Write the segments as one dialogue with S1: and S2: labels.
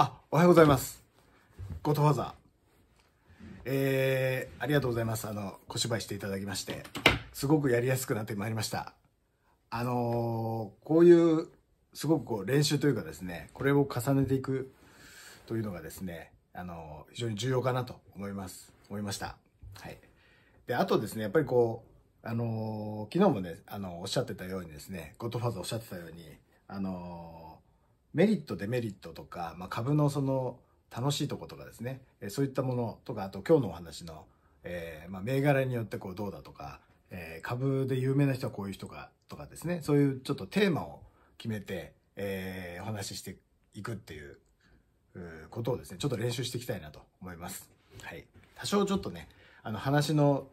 S1: あ、おはようございます。ゴッドファーザー。えー、ありがとうございます。あの、小芝居していただきまして、すごくやりやすくなってまいりました。あのー、こういう、すごくこう、練習というかですね、これを重ねていくというのがですね、あのー、非常に重要かなと思います。思いました。はい。で、あとですね、やっぱりこう、あのー、昨日もね、あの、おっしゃってたようにですね、ゴッドファーザーおっしゃってたように、あのメリットデメリットとか、まあ、株のその楽しいとことかですね、えそういったものとかあと今日のお話の、えー、まあ、銘柄によってこうどうだとか、えー、株で有名な人はこういう人かとかですねそういうちょっとテーマを決めて、えー、お話ししていくっていうことをですねちょっと練習していきたいなと思います。はい、多少ちょっとねあの話の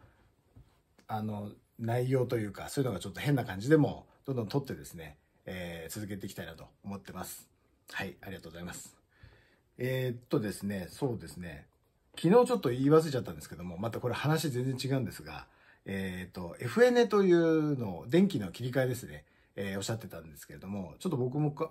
S1: あの内容というかそういうのがちょっと変な感じでもどんどん取ってですねえー、続けていきたいなと思ってます。はい、ありがとうございます。えー、っとですね、そうですね、昨日ちょっと言い忘れちゃったんですけども、またこれ話全然違うんですが、えー、っと、f n というのを電気の切り替えですね、えー、おっしゃってたんですけれども、ちょっと僕も考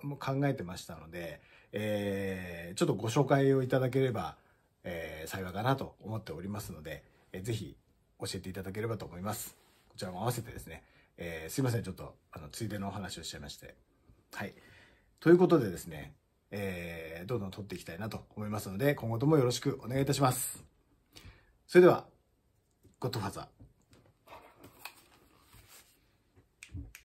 S1: えてましたので、えー、ちょっとご紹介をいただければ、えー、幸いかなと思っておりますので、えー、ぜひ教えていただければと思います。こちらも合わせてですね、えー、すいません、ちょっと、あの、ついでのお話をしちゃいまして。はい。ということでですね、えー、どんどん撮っていきたいなと思いますので、今後ともよろしくお願いいたします。それでは、ゴッドファザー。